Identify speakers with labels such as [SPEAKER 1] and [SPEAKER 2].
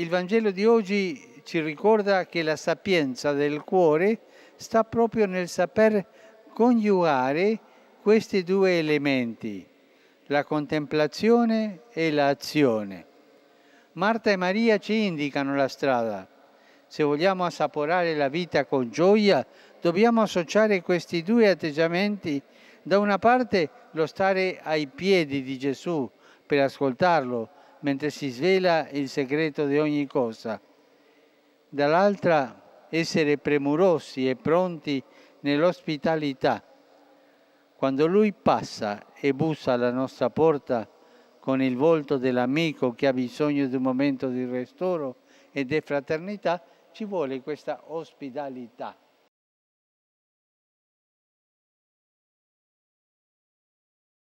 [SPEAKER 1] il Vangelo di oggi ci ricorda che la sapienza del cuore sta proprio nel saper coniugare questi due elementi, la contemplazione e l'azione. Marta e Maria ci indicano la strada. Se vogliamo assaporare la vita con gioia, dobbiamo associare questi due atteggiamenti. Da una parte lo stare ai piedi di Gesù per ascoltarlo, mentre si svela il segreto di ogni cosa. Dall'altra, essere premurosi e pronti nell'ospitalità. Quando Lui passa e bussa alla nostra porta con il volto dell'amico che ha bisogno di un momento di ristoro e di fraternità, ci vuole questa ospitalità.